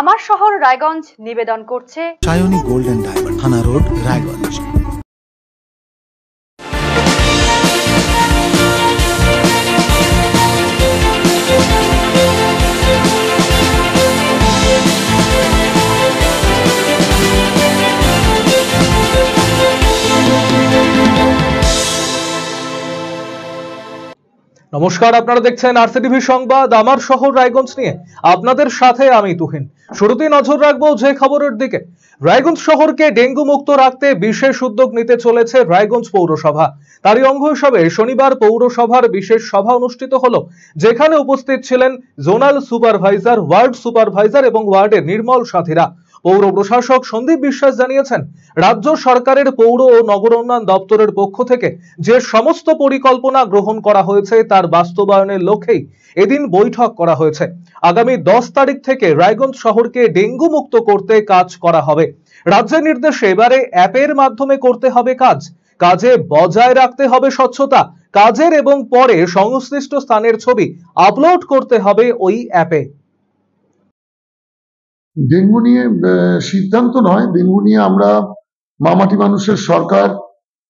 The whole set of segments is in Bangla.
আমার শহর রায়গঞ্জ নিবেদন করছে Sayani golden diamond Thana road Raiganj নমস্কার আপনারা দেখছেন আরসিটিভি সংবাদ আমার শহর রায়গঞ্জ নিয়ে আপনাদের সাথে আমি তুহিন শুরুতে নজর রাখবো যে খবরের দিকে রায়গঞ্জ শহরকে ডেঙ্গু মুক্ত রাখতে বিশেষ উদ্যোগ নিতে চলেছে রায়গঞ্জ পৌরসভা তারই অঙ্গ হিসাবে শনিবার পৌরসভার বিশেষ সভা অনুষ্ঠিত হল যেখানে উপস্থিত ছিলেন জোনাল সুপারভাইজার ওয়ার্ড সুপারভাইজার এবং ওয়ার্ডের নির্মল সাথীরা পৌর প্রশাসক সন্দীপ বিশ্বাস জানিয়েছেন রাজ্য সরকারের পৌর ও নগর উন্নয়ন দপ্তরের পক্ষ থেকে যে সমস্ত পরিকল্পনা গ্রহণ করা হয়েছে তার বাস্তবায়নের লক্ষ্যেই এদিন বৈঠক করা হয়েছে আগামী দশ তারিখ থেকে রায়গঞ্জ শহরকে ডেঙ্গু মুক্ত করতে কাজ করা হবে রাজ্যের নির্দেশে এবারে অ্যাপের মাধ্যমে করতে হবে কাজ কাজে বজায় রাখতে হবে স্বচ্ছতা কাজের এবং পরে সংশ্লিষ্ট স্থানের ছবি আপলোড করতে হবে ওই অ্যাপে ডেঙ্গু নিয়ে সিদ্ধান্ত নয় ডেঙ্গু নিয়ে আমরা মামাটি মানুষের সরকার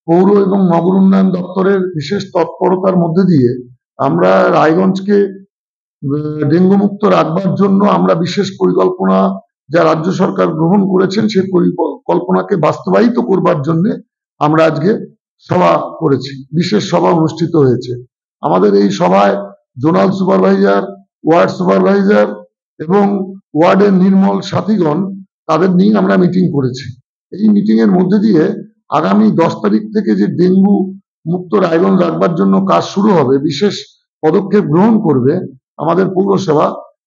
পৌর এবং নগর উন্নয়ন দপ্তরের বিশেষ তৎপরতার মধ্যে দিয়ে আমরা রায়গঞ্জকে ডেঙ্গু মুক্ত রাখবার জন্য আমরা বিশেষ পরিকল্পনা যা রাজ্য সরকার গ্রহণ করেছেন সেই পরিকল্পনাকে বাস্তবায়িত করবার জন্য আমরা আজকে সভা করেছি বিশেষ সভা অনুষ্ঠিত হয়েছে আমাদের এই সভায় জোনাল সুপারভাইজার ওয়ার্ড সুপারভাইজার এবং ওয়ার্ডের নির্মল সাথীগণ তাদের নিয়ে আমরা মিটিং করেছি এই মিটিংয়ের মধ্যে দিয়ে আগামী দশ তারিখ থেকে যে ডেঙ্গু মুক্ত রায়গঞ্জ রাখবার জন্য কাজ শুরু হবে বিশেষ পদক্ষেপ গ্রহণ করবে আমাদের পৌরসভা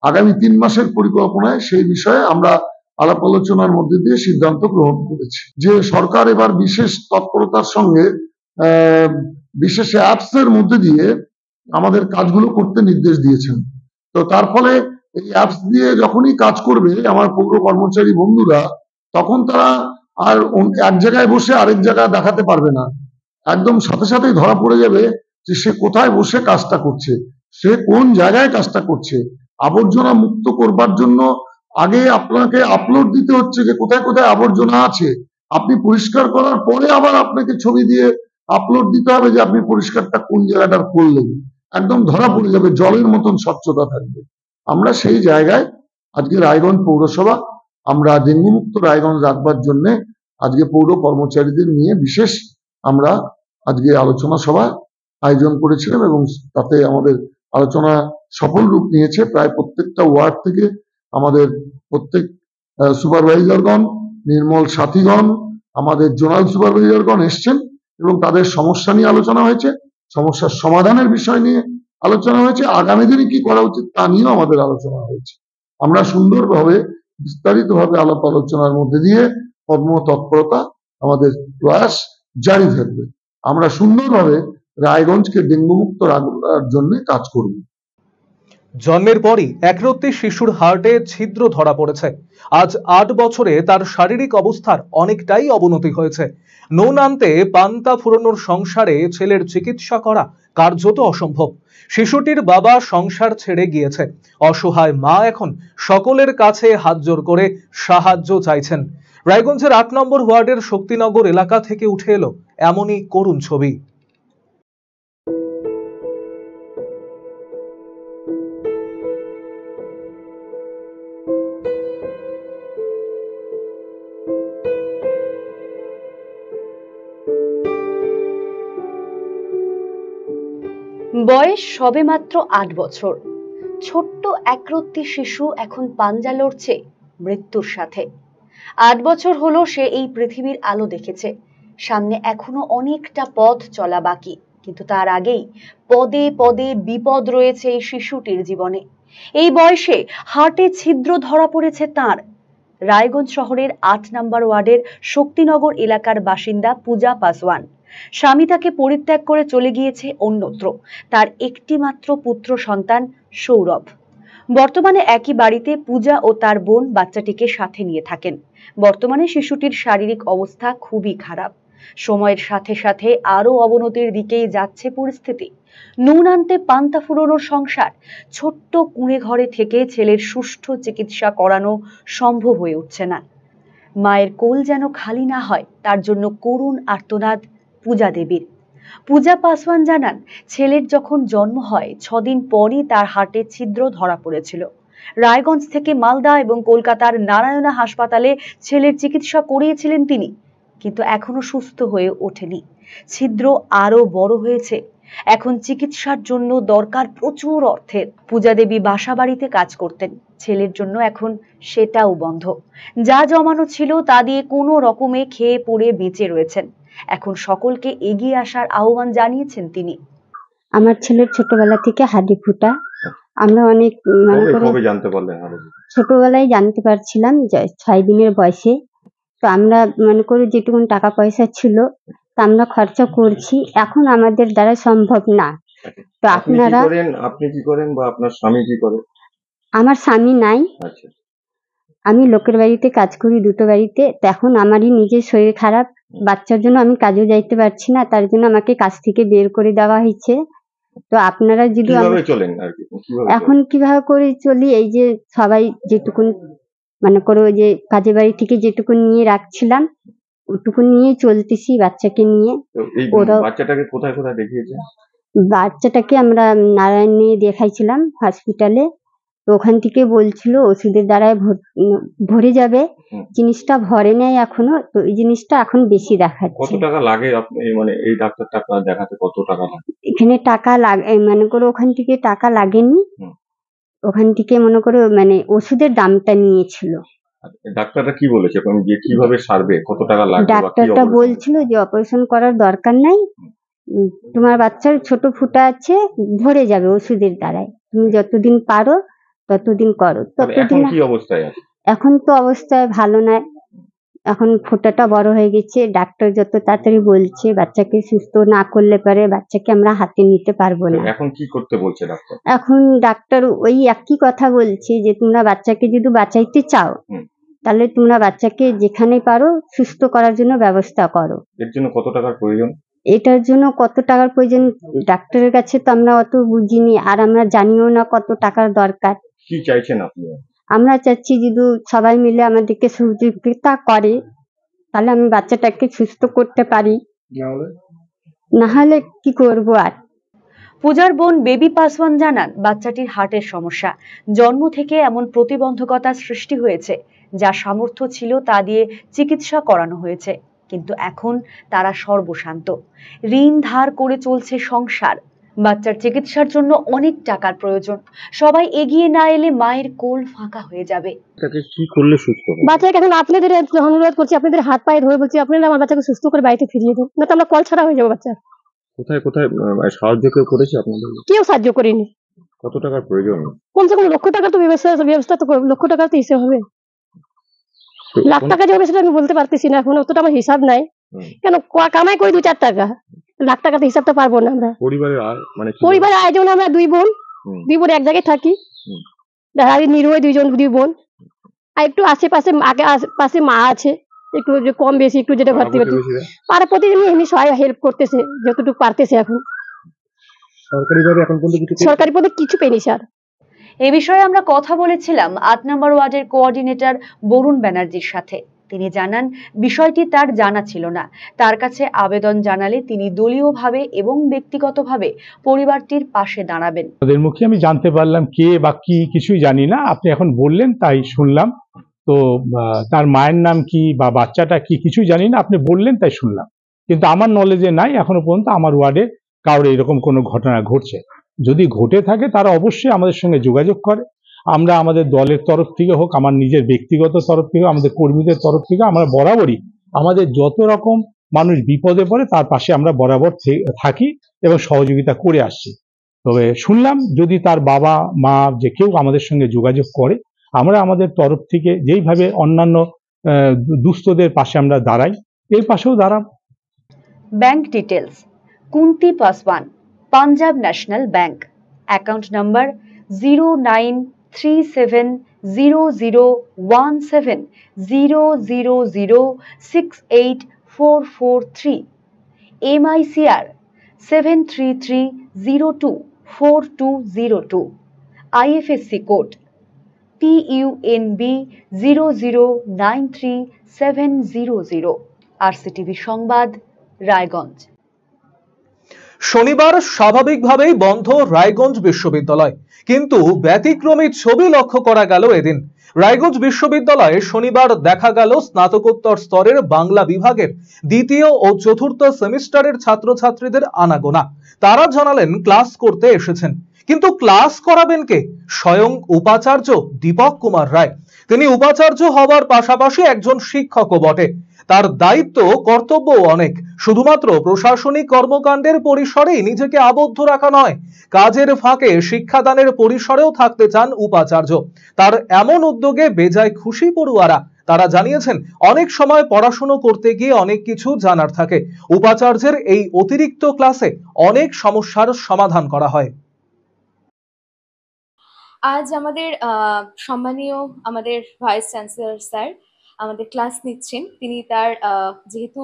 আগামী তিন মাসের পরিকল্পনায় সেই বিষয়ে আমরা আলাপ আলোচনার মধ্যে দিয়ে সিদ্ধান্ত গ্রহণ করেছি যে সরকার এবার বিশেষ তৎপরতার সঙ্গে বিশেষ অ্যাপস এর মধ্যে দিয়ে আমাদের কাজগুলো করতে নির্দেশ দিয়েছেন তো তার ফলে এই অ্যাপস দিয়ে যখনই কাজ করবে আমার পৌর কর্মচারী বন্ধুরা তখন তারা আর এক জায়গায় বসে আরেক জায়গায় দেখাতে পারবে না একদম সাথে সাথেই ধরা পড়ে যাবে যে সে কোথায় বসে কাজটা করছে সে কোন জায়গায় কাজটা করছে আবর্জনা মুক্ত করবার জন্য আগে আপনাকে আপলোড দিতে হচ্ছে যে কোথায় কোথায় আবর্জনা আছে আপনি পরিষ্কার করার পরে আবার আপনাকে ছবি দিয়ে আপলোড দিতে হবে যে আপনি পরিষ্কারটা কোন জায়গাটার করলেন একদম ধরা পড়ে যাবে জলের মতন স্বচ্ছতা থাকবে আমরা সেই জায়গায় আজকে রায়গঞ্জ পৌরসভা আমরা ডেঙ্গুমুক্ত রায়গঞ্জ রাখবার জন্য আজকে পৌর কর্মচারীদের নিয়ে বিশেষ আমরা আজকে আলোচনা সভা আয়োজন করেছিলাম এবং তাতে আমাদের আলোচনা সফল রূপ নিয়েছে প্রায় প্রত্যেকটা ওয়ার্ড থেকে আমাদের প্রত্যেক সুপারভাইজারগণ নির্মল সাথীগণ আমাদের জোনাল সুপারভাইজারগণ এসছেন এবং তাদের সমস্যা নিয়ে আলোচনা হয়েছে সমস্যার সমাধানের বিষয় নিয়ে আলোচনা হয়েছে আগামী দিনে কি করা উচিত তা নিয়েও আমাদের আলোচনা হয়েছে আমরা সুন্দরভাবে বিস্তারিতভাবে আলাপ আলোচনার মধ্যে দিয়ে কর্মতৎপরতা আমাদের প্রয়াস জারি থাকবে আমরা সুন্দরভাবে রায়গঞ্জকে ডেঙ্গু মুক্ত রাখার জন্য কাজ করব জন্মের পরই একরত্তি শিশুর হার্টে ছিদ্র ধরা পড়েছে আজ আট বছরে তার শারীরিক অবস্থার অনেকটাই অবনতি হয়েছে নুন আনতে পান্তা ফুরনোর সংসারে ছেলের চিকিৎসা করা কার্যত অসম্ভব শিশুটির বাবা সংসার ছেড়ে গিয়েছে অসহায় মা এখন সকলের কাছে হাত জোর করে সাহায্য চাইছেন রায়গঞ্জের আট নম্বর ওয়ার্ডের শক্তিনগর এলাকা থেকে উঠে এলো এমনই করুণ ছবি বয়স সবে মাত্র আট বছর ছোট্ট একরত্তি শিশু এখন পাঞ্জা লড়ছে মৃত্যুর সাথে আট বছর হলো সে এই পৃথিবীর আলো দেখেছে সামনে এখনো অনেকটা পথ চলা বাকি কিন্তু তার আগেই পদে পদে বিপদ রয়েছে এই শিশুটির জীবনে এই বয়সে হাটে ছিদ্র ধরা পড়েছে তার রায়গঞ্জ শহরের আট নম্বর ওয়ার্ডের শক্তিনগর এলাকার বাসিন্দা পূজা পাসওয়ান স্বামী তাকে পরিত্যাগ করে চলে গিয়েছে অন্যত্র তার একটিমাত্র পুত্র সন্তান সৌরভ বর্তমানে একই বাড়িতে পূজা ও তার বোন বাচ্চাটিকে সাথে নিয়ে থাকেন বর্তমানে শিশুটির শারীরিক অবস্থা খুবই খারাপ সময়ের সাথে সাথে আরও অবনতির দিকেই যাচ্ছে পরিস্থিতি নুন আনতে পান্তা ফুরোনোর সংসার ছোট্ট কুঁড়ে ঘরে থেকে ছেলের সুষ্ঠু চিকিৎসা করানো সম্ভব হয়ে উঠছে না মায়ের কোল যেন খালি না হয় তার জন্য করুণ আর্তনাদ পূজা দেবীর পূজা পাসওয়ান জানান ছেলের যখন জন্ম হয় ছদিন পরই তার হাটে ছিদ্র ধরা পড়েছিল রায়গঞ্জ থেকে মালদা এবং কলকাতার নারায়ণা হাসপাতালে ছেলের চিকিৎসা করিয়েছিলেন তিনি কিন্তু এখনো সুস্থ হয়ে ওঠেনি ছিদ্র আরও বড় হয়েছে এখন চিকিৎসার জন্য দরকার প্রচুর অর্থের পূজা দেবী বাসা বাড়িতে কাজ করতেন ছেলের জন্য এখন সেটাও বন্ধ যা জমানো ছিল তা দিয়ে কোনো রকমে খেয়ে পড়ে বেঁচে রয়েছেন এখন সকলকে এগিয়ে আসার আহ্বান জানিয়েছেন তিনি আমার ছেলের ছোটবেলা থেকে হাডি ফুটা আমরা অনেক মনে জানতে পারলেন ছোটবেলায় জানতে পারছিলাম ছয় দিনের বয়সে তো আমরা মনে করি যেটুকু টাকা পয়সা ছিল তা আমরা খরচা করছি এখন আমাদের দ্বারা সম্ভব না তো আপনারা আপনি কি করেন বা আপনার স্বামী কি করে আমার স্বামী নাই আচ্ছা আমি লোকের বাড়িতে কাজ করি দুটো বাড়িতে তখন আমারই নিজের শরীর খারাপ বাচ্চার জন্য আমি কাজেও যাইতে পারছি না তার জন্য আমাকে কাজ থেকে বের করে দেওয়া হয়েছে তো আপনারা যদি এখন কিভাবে করে চলি এই যে সবাই যেটুকুন মানে করো যে কাজে বাড়ি থেকে যেটুকুন নিয়ে রাখছিলাম ওটুকুন নিয়ে চলতেছি বাচ্চাকে নিয়ে ওরা বাচ্চাটাকে কোথায় কোথায় দেখিয়েছে বাচ্চাটাকে আমরা নারায়ণ নিয়ে দেখাইছিলাম হসপিটালে ওখান থেকে বলছিল ওষুধের দ্বারায় ভরে যাবে জিনিসটা ভরে নেয় এখনো তো এই জিনিসটা এখন বেশি দেখাচ্ছে কত টাকা লাগে আপনি মানে এই ডাক্তারটা আপনার দেখাতে কত টাকা লাগে এখানে টাকা লাগে মানে করে ওখান থেকে টাকা লাগেনি ওখান থেকে মনে করো মানে ওষুধের দামটা নিয়েছিল ডাক্তাররা কি বলেছে মানে যে কিভাবে সারবে কত টাকা লাগবে ডাক্তারটা বলছিল যে অপারেশন করার দরকার নাই তোমার বাচ্চার ছোট ফুটা আছে ভরে যাবে ওষুধের দ্বারায় তুমি যতদিন পারো ততদিন করো ততদিন কি অবস্থায় আছে এখন তো অবস্থায় ভালো না এখন ফোটাটা বড় হয়ে গেছে ডাক্তার যত তাড়াতাড়ি বলছে বাচ্চাকে সুস্থ না করলে পারে বাচ্চাকে আমরা হাতে নিতে পারবো না এখন কি করতে বলছে ডাক্তার এখন ডাক্তার ওই একই কথা বলছে যে তোমরা বাচ্চাকে যদি বাঁচাইতে চাও তাহলে তোমরা বাচ্চাকে যেখানে পারো সুস্থ করার জন্য ব্যবস্থা করো এর জন্য কত টাকার প্রয়োজন এটার জন্য কত টাকার প্রয়োজন ডাক্তারের কাছে তো আমরা অত বুঝিনি আর আমরা জানিও না কত টাকার দরকার কি চাইছেন আপনি আমরা চাচ্ছি যদি সবাই মিলে আমাদেরকে সহযোগিতা করে তাহলে আমি বাচ্চাটাকে সুস্থ করতে পারি না হলে কি করব আর পূজার বোন বেবি পাসওয়ান জানান বাচ্চাটির হার্টের সমস্যা জন্ম থেকে এমন প্রতিবন্ধকতা সৃষ্টি হয়েছে যা সামর্থ্য ছিল তা দিয়ে চিকিৎসা করানো হয়েছে কিন্তু এখন তারা সর্বশান্ত ঋণ ধার করে চলছে সংসার বাচ্চার চিকিৎসার জন্য অনেক টাকার প্রয়োজন সবাই এগিয়ে না এলে মায়ের কোল ফাঁকা হয়ে যাবে তাকে কি করলে সুস্থ হবে বাচ্চাকে এখন আপনাদের অনুরোধ করছি আপনাদের হাত পায়ে ধরে বলছি আপনারা আমার বাচ্চাকে সুস্থ করে বাড়িতে ফিরিয়ে দিন না তো আমরা কল ছাড়া হয়ে যাবো বাচ্চা কোথায় কোথায় মানে সাহায্য কেউ করেছে আপনাদের কেউ সাহায্য করেনি কত টাকার প্রয়োজন কমসে কম লক্ষ টাকা তো ব্যবস্থা ব্যবস্থা তো লক্ষ টাকা তো হিসেবে হবে লাখ টাকা যে হবে সেটা আমি বলতে পারতেছি না এখন অতটা আমার হিসাব নাই কেন কামাই করি দু চার টাকা লাখ টাকাতে তো পারবো না আমরা পরিবারের মানে পরিবারের আয়োজন আমরা দুই বোন দুই বোন এক জায়গায় থাকি দাদারি নিরুয়ে দুইজন দুই বোন আর একটু আশেপাশে আগে পাশে মা আছে একটু কম বেশি একটু যেটা ভর্তি ঘাটতি পারে প্রতিদিন এমনি সহায় হেল্প করতেছে যতটুকু পারতেছে এখন সরকারিভাবে এখন কিছু সরকারি পদে কিছু পেনি স্যার এ বিষয়ে আমরা কথা বলেছিলাম আট নম্বর ওয়ার্ডের কোঅর্ডিনেটর বরুণ ব্যানার্জির সাথে তিনি জানান বিষয়টি তার জানা ছিল না তার কাছে আবেদন জানালে তিনি দলীয়ভাবে এবং ব্যক্তিগতভাবে পরিবারটির পাশে দাঁড়াবেন তাদের মুখে আমি জানতে পারলাম কে বা কি কিছুই জানি না আপনি এখন বললেন তাই শুনলাম তো তার মায়ের নাম কি বা বাচ্চাটা কি কিছুই জানি না আপনি বললেন তাই শুনলাম কিন্তু আমার নলেজে নাই এখনো পর্যন্ত আমার ওয়ার্ডে কারোর এরকম কোনো ঘটনা ঘটছে যদি ঘটে থাকে তারা অবশ্যই আমাদের সঙ্গে যোগাযোগ করে আমরা আমাদের দলের তরফ থেকে হোক আমার নিজের ব্যক্তিগত তরফ থেকে আমাদের কর্মীদের তরফ থেকে আমরা বরাবরই আমাদের যত রকম মানুষ বিপদে পড়ে তার পাশে আমরা বরাবর থাকি এবং সহযোগিতা করে আসছি তবে শুনলাম যদি তার বাবা মা যে কেউ আমাদের সঙ্গে যোগাযোগ করে আমরা আমাদের তরফ থেকে যেইভাবে অন্যান্য দুস্থদের পাশে আমরা দাঁড়াই এর পাশেও দাঁড়াব bank details Kunti Paswan Punjab national bank account number zero nine three seven zero zero one seven zero zero zero six eight four four three MICR seven three three zero two four two zero two IFSC code PUNB zero zero nine three seven zero zero RCTV সংবাদ রায়গঞ্জ শনিবার স্বাভাবিকভাবেই বন্ধ রায়গঞ্জ বিশ্ববিদ্যালয় কিন্তু ব্যতিক্রমী ছবি লক্ষ্য করা গেল এদিন রায়গঞ্জ বিশ্ববিদ্যালয়ে শনিবার দেখা গেল স্নাতকোত্তর স্তরের বাংলা বিভাগের দ্বিতীয় ও চতুর্থ সেমিস্টারের ছাত্রছাত্রীদের আনাগোনা তারা জানালেন ক্লাস করতে এসেছেন কিন্তু ক্লাস করাবেন কে স্বয়ং উপাচার্য দীপক কুমার রায় তিনি উপাচার্য হবার পাশাপাশি একজন শিক্ষকও বটে তার দায়িত্ব কর্তব্য অনেক শুধুমাত্র প্রশাসনিক কর্মকাণ্ডের পরিসরেই নিজেকে আবদ্ধ রাখা নয় কাজের ফাঁকে শিক্ষাদানের পরিসরেও থাকতে চান উপাচার্য তার এমন উদ্যোগে বেজায় খুশি পড়ুয়ারা তারা জানিয়েছেন অনেক সময় পড়াশুনো করতে গিয়ে অনেক কিছু জানার থাকে উপাচার্যের এই অতিরিক্ত ক্লাসে অনেক সমস্যার সমাধান করা হয় আজ আমাদের সম্মানীয় আমাদের ভাইস চ্যান্সেলর স্যার আমাদের ক্লাস নিচ্ছেন তিনি তার যেহেতু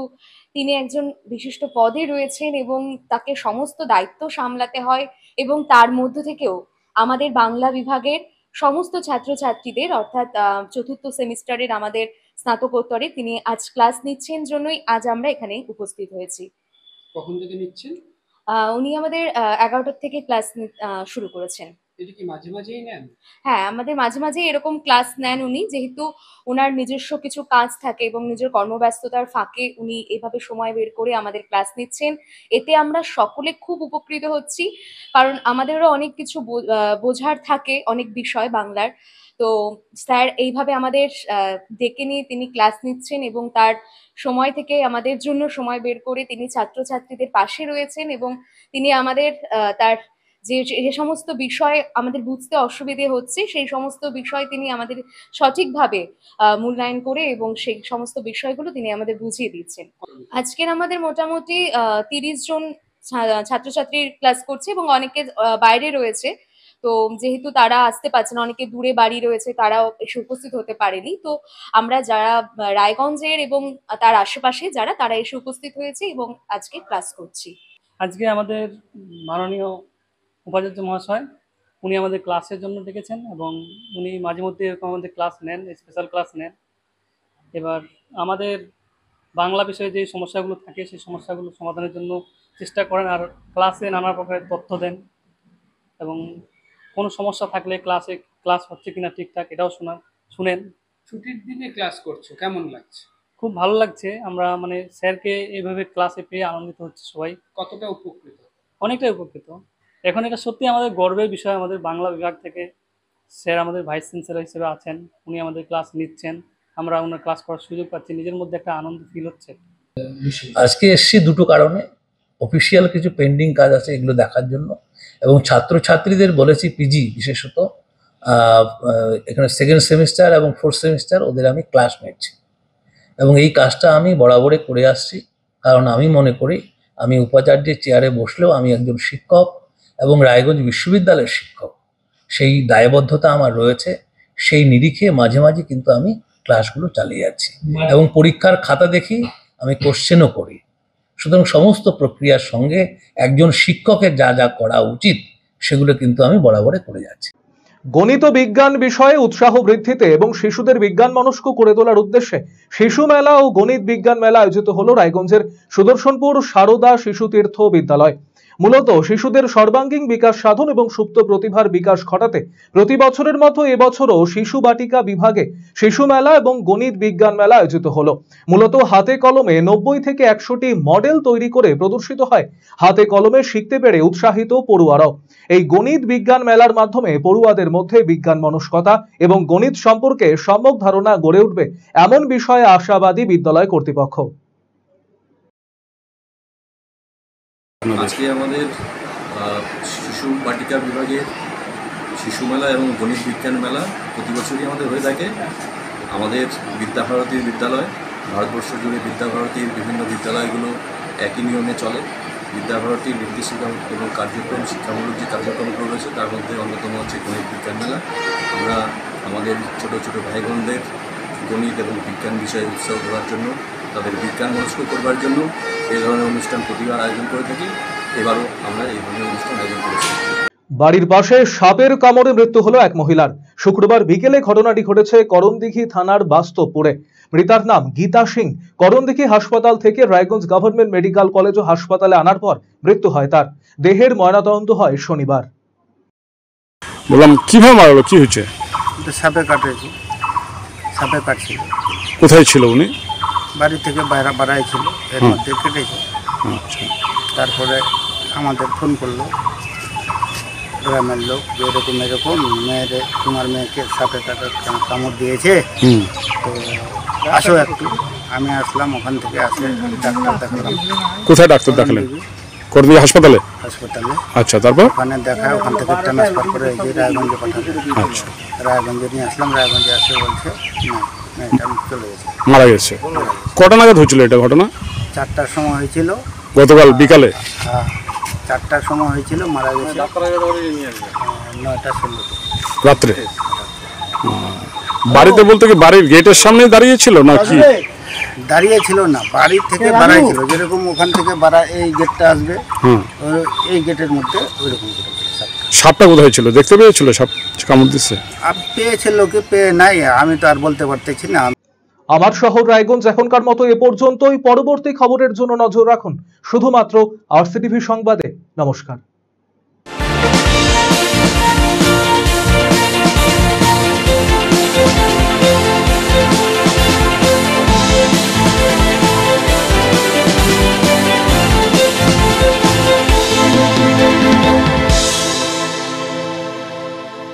তিনি একজন বিশিষ্ট পদে রয়েছেন এবং তাকে সমস্ত দায়িত্ব সামলাতে হয় এবং তার মধ্য থেকেও আমাদের বাংলা বিভাগের সমস্ত ছাত্রছাত্রীদের অর্থাৎ চতুর্থ সেমিস্টারের আমাদের স্নাতকোত্তরে তিনি আজ ক্লাস নিচ্ছেন জন্যই আজ আমরা এখানে উপস্থিত হয়েছি কখন থেকে নিচ্ছেন উনি আমাদের এগারোটার থেকে ক্লাস শুরু করেছেন এটা কি মাঝে মাঝেই নেন হ্যাঁ আমাদের মাঝে মাঝে এরকম ক্লাস নেন উনি যেহেতু ওনার নিজস্ব কিছু কাজ থাকে এবং নিজের কর্মব্যস্ততার ফাঁকে উনি এভাবে সময় বের করে আমাদের ক্লাস নিচ্ছেন এতে আমরা সকলে খুব উপকৃত হচ্ছি কারণ আমাদেরও অনেক কিছু বোঝার থাকে অনেক বিষয় বাংলার তো স্যার এইভাবে আমাদের ডেকে নিয়ে তিনি ক্লাস নিচ্ছেন এবং তার সময় থেকে আমাদের জন্য সময় বের করে তিনি ছাত্রছাত্রীদের পাশে রয়েছেন এবং তিনি আমাদের তার যে যে সমস্ত বিষয় আমাদের বুঝতে অসুবিধে হচ্ছে সেই সমস্ত বিষয় তিনি আমাদের সঠিকভাবে মূল্যায়ন করে এবং সেই সমস্ত বিষয়গুলো তিনি আমাদের বুঝিয়ে দিচ্ছেন আজকের আমাদের মোটামুটি তিরিশ জন ছাত্রছাত্রী ক্লাস করছে এবং অনেকে বাইরে রয়েছে তো যেহেতু তারা আসতে পারছে না অনেকে দূরে বাড়ি রয়েছে তারাও এসে উপস্থিত হতে পারেনি তো আমরা যারা রায়গঞ্জের এবং তার আশেপাশে যারা তারা এসে উপস্থিত হয়েছে এবং আজকে ক্লাস করছি আজকে আমাদের মাননীয় উপাচার্য মহাশয় উনি আমাদের ক্লাসের জন্য ডেকেছেন এবং উনি মাঝে মধ্যে এরকম আমাদের ক্লাস নেন স্পেশাল ক্লাস নেন এবার আমাদের বাংলা বিষয়ে যে সমস্যাগুলো থাকে সেই সমস্যাগুলো সমাধানের জন্য চেষ্টা করেন আর ক্লাসে নানা প্রকারের তথ্য দেন এবং কোনো সমস্যা থাকলে ক্লাসে ক্লাস হচ্ছে কিনা ঠিকঠাক এটাও শোনা শুনেন ছুটির দিনে ক্লাস করছো কেমন লাগছে খুব ভালো লাগছে আমরা মানে স্যারকে এভাবে ক্লাসে পেয়ে আনন্দিত হচ্ছে সবাই কতটা উপকৃত অনেকটাই উপকৃত এখন এটা সত্যি আমাদের গর্বের বিষয় আমাদের বাংলা বিভাগ থেকে স্যার আমাদের ভাইস চ্যান্সেলার হিসেবে আছেন উনি আমাদের ক্লাস নিচ্ছেন আমরা ওনার ক্লাস করার সুযোগ পাচ্ছি নিজের মধ্যে একটা আনন্দ ফিল হচ্ছে আজকে এসছি দুটো কারণে অফিসিয়াল কিছু পেন্ডিং কাজ আছে এগুলো দেখার জন্য এবং ছাত্রছাত্রীদের বলেছি পিজি বিশেষত এখানে সেকেন্ড সেমিস্টার এবং ফোর্থ সেমিস্টার ওদের আমি ক্লাস নিচ্ছি এবং এই কাজটা আমি বরাবরে করে আসছি কারণ আমি মনে করি আমি উপাচার্যের চেয়ারে বসলেও আমি একজন শিক্ষক এবং রায়গঞ্জ বিশ্ববিদ্যালয়ের শিক্ষক সেই দায়বদ্ধতা আমার রয়েছে সেই নিরিখে মাঝে মাঝে কিন্তু আমি ক্লাসগুলো চালিয়ে যাচ্ছি এবং পরীক্ষার খাতা দেখি আমি কোশ্চেনও করি সুতরাং সমস্ত প্রক্রিয়ার সঙ্গে একজন শিক্ষকের যা যা করা উচিত সেগুলো কিন্তু আমি বরাবরে করে যাচ্ছি গণিত বিজ্ঞান বিষয়ে উৎসাহ বৃদ্ধিতে এবং শিশুদের বিজ্ঞান মনস্ক করে তোলার উদ্দেশ্যে শিশু মেলা ও গণিত বিজ্ঞান মেলা আয়োজিত হলো রায়গঞ্জের সুদর্শনপুর সারদা শিশু তীর্থ বিদ্যালয় মূলত শিশুদের সর্বাঙ্গীন বিকাশ সাধন এবং সুপ্ত প্রতিভার বিকাশ ঘটাতে প্রতি বছরের মতো এবছরও শিশু বাটিকা বিভাগে শিশু মেলা এবং গণিত বিজ্ঞান মেলা আয়োজিত হলো মূলত হাতে কলমে নব্বই থেকে একশোটি মডেল তৈরি করে প্রদর্শিত হয় হাতে কলমে শিখতে পেরে উৎসাহিত পড়ুয়ারাও এই গণিত বিজ্ঞান মেলার মাধ্যমে পড়ুয়াদের মধ্যে বিজ্ঞান মনস্কতা এবং গণিত সম্পর্কে সম্যক ধারণা গড়ে উঠবে এমন বিষয়ে আশাবাদী বিদ্যালয় কর্তৃপক্ষ আজকে আমাদের শিশু বাটিকা বিভাগের শিশু মেলা এবং গণিত বিজ্ঞান মেলা প্রতি বছরই আমাদের হয়ে থাকে আমাদের বিদ্যাভারতীর বিদ্যালয় ভারতবর্ষ জুড়ে বিদ্যাভারতীর বিভিন্ন বিদ্যালয়গুলো একই নিয়মে চলে বিদ্যাভারতীর নির্দেশিকা এবং কার্যক্রম শিক্ষামূলক যে কার্যক্রমগুলো রয়েছে তার মধ্যে অন্যতম হচ্ছে গণিত বিজ্ঞান মেলা আমরা আমাদের ছোট ছোট ভাই বোনদের গণিত এবং বিজ্ঞান বিষয়ে উৎসাহ দেওয়ার জন্য তাদের বিজ্ঞান মনস্ক করবার জন্য এ ধরনের অনুষ্ঠান প্রতিবার আয়োজন করে থাকি এবারও আমরা এই ধরনের অনুষ্ঠান আয়োজন করেছি বাড়ির পাশে সাপের কামড়ে মৃত্যু হলো এক মহিলার শুক্রবার বিকেলে ঘটনাটি ঘটেছে করমদিঘি থানার বাস্তবপুরে মৃতার নাম গীতা সিং করমদিঘি হাসপাতাল থেকে রায়গঞ্জ গভর্নমেন্ট মেডিকেল কলেজ ও হাসপাতালে আনার পর মৃত্যু হয় তার দেহের ময়নাতদন্ত হয় শনিবার বললাম কিভাবে মারালো কি হয়েছে সাপে কাটে সাপে কাটছিল কোথায় ছিল উনি বাড়ি থেকে বাইরে বাড়াইছিল এর মধ্যে কেটেছে আচ্ছা। তারপরে আমাদের ফোন করলো গ্রামের লোক যে এরকম এরকম মেয়েরে তোমার মেয়েকে সাথে তাকে কামড় দিয়েছে তো আসো একটু আমি আসলাম ওখান থেকে আসে ডাক্তার দেখলাম কোথায় ডাক্তার দেখালেন করদিয়া হাসপাতালে হাসপাতালে আচ্ছা তারপর ওখানে দেখা ওখান থেকে ট্রান্সফার করে রায়গঞ্জে পাঠালাম আচ্ছা রায়গঞ্জে নিয়ে আসলাম রায়গঞ্জে আসে বলছে না হ্যাঁ, মারা গেছে কটা নাগাদ হয়েছিল এটা ঘটনা চারটার সময় হয়েছিল গতকাল হ্যাঁ, বিকালে চারটার সময় হয়েছিল মারা গেছে হ্যাঁ, নয়টা রাত্রে বাড়িতে বলতে কি বাড়ির গেটের সামনে দাঁড়িয়েছিল না কি দাঁড়িয়েছিল না বাড়ির থেকে আচ্ছা, বাড়াইছিল যেরকম ওখান থেকে বাড়া এই গেটটা আসবে এই গেটের মধ্যে ওইরকম সাপটা কোথায় ছিল দেখতে পেয়েছিল সাপ কামড় দিচ্ছে পেয়েছে লোকে পেয়ে নাই আমি তো আর বলতে পারতেছি না আমার শহর রায়গঞ্জ এখনকার মতো এ পর্যন্তই পরবর্তী খবরের জন্য নজর রাখুন শুধুমাত্র আর সংবাদে নমস্কার